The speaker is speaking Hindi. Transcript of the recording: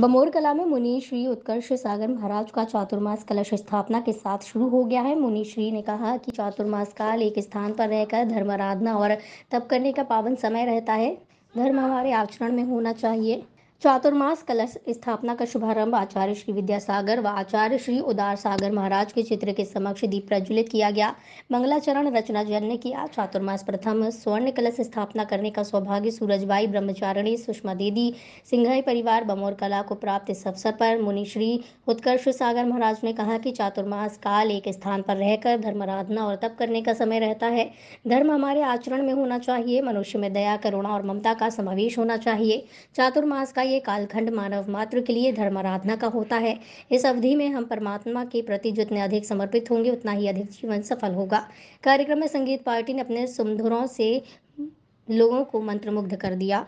बमोर कला में मुनि श्री उत्कर्ष सागर महाराज का चातुर्मास कलश स्थापना के साथ शुरू हो गया है मुनि श्री ने कहा कि चातुर्मास काल एक स्थान पर रहकर धर्म आराधना और तप करने का पावन समय रहता है धर्म हमारे आचरण में होना चाहिए चातुर्मास कलश स्थापना का शुभारंभ आचार्य श्री विद्यासागर व आचार्य श्री उदार सागर महाराज के चित्र के समक्ष दीप प्रज्वलित किया गया मंगलाचरण रचना जैन ने किया चातुर्मास प्रथम स्वर्ण कलश स्थापना करने का सौभाग्य सूरजबाई ब्रह्मचारिणी सुषमा देदी सिंघाई परिवार बमोर कला को प्राप्त इस अवसर पर मुनिश्री उत्कर्ष सागर महाराज ने कहा कि चातुर्मास काल एक स्थान पर रहकर आराधना और तप करने का समय रहता है धर्म हमारे आचरण में होना चाहिए मनुष्य में दया करुणा और ममता का समावेश होना चाहिए चातुर्मास का ये कालखंड मानव मात्र के लिए धर्म आराधना का होता है इस अवधि में हम परमात्मा के प्रति जितने अधिक समर्पित होंगे उतना ही अधिक जीवन सफल होगा कार्यक्रम में संगीत पार्टी ने अपने सुमधुरों से लोगों को मंत्रमुग्ध कर दिया